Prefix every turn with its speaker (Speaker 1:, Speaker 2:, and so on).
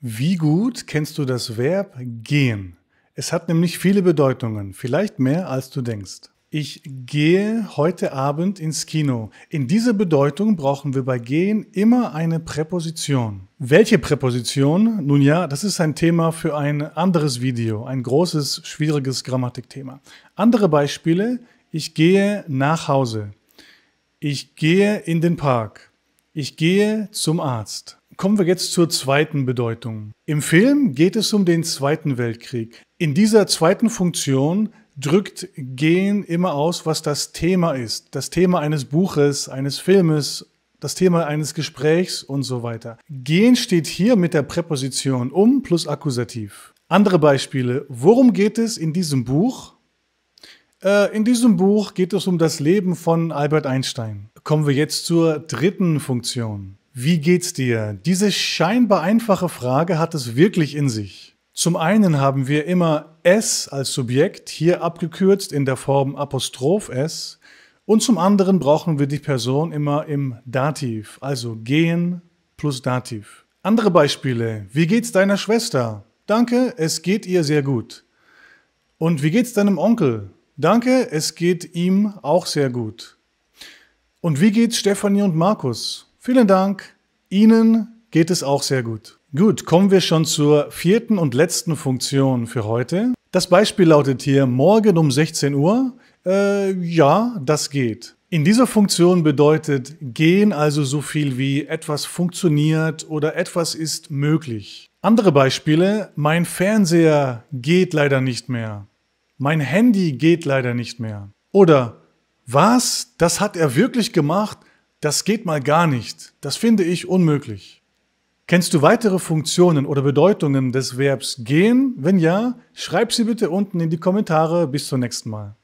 Speaker 1: Wie gut kennst du das Verb gehen? Es hat nämlich viele Bedeutungen, vielleicht mehr als du denkst. Ich gehe heute Abend ins Kino. In dieser Bedeutung brauchen wir bei gehen immer eine Präposition. Welche Präposition? Nun ja, das ist ein Thema für ein anderes Video, ein großes, schwieriges Grammatikthema. Andere Beispiele, ich gehe nach Hause. Ich gehe in den Park. Ich gehe zum Arzt. Kommen wir jetzt zur zweiten Bedeutung. Im Film geht es um den Zweiten Weltkrieg. In dieser zweiten Funktion drückt Gehen immer aus, was das Thema ist. Das Thema eines Buches, eines Filmes, das Thema eines Gesprächs und so weiter. Gehen steht hier mit der Präposition um plus Akkusativ. Andere Beispiele. Worum geht es in diesem Buch? Äh, in diesem Buch geht es um das Leben von Albert Einstein. Kommen wir jetzt zur dritten Funktion. Wie geht's dir? Diese scheinbar einfache Frage hat es wirklich in sich. Zum einen haben wir immer S als Subjekt, hier abgekürzt in der Form Apostroph S, und zum anderen brauchen wir die Person immer im Dativ, also gehen plus Dativ. Andere Beispiele. Wie geht's deiner Schwester? Danke, es geht ihr sehr gut. Und wie geht's deinem Onkel? Danke, es geht ihm auch sehr gut. Und wie geht's Stefanie und Markus? Vielen Dank. Ihnen geht es auch sehr gut. Gut, kommen wir schon zur vierten und letzten Funktion für heute. Das Beispiel lautet hier morgen um 16 Uhr. Äh, ja, das geht. In dieser Funktion bedeutet gehen also so viel wie etwas funktioniert oder etwas ist möglich. Andere Beispiele, mein Fernseher geht leider nicht mehr. Mein Handy geht leider nicht mehr. Oder was? Das hat er wirklich gemacht? Das geht mal gar nicht. Das finde ich unmöglich. Kennst du weitere Funktionen oder Bedeutungen des Verbs gehen? Wenn ja, schreib sie bitte unten in die Kommentare. Bis zum nächsten Mal.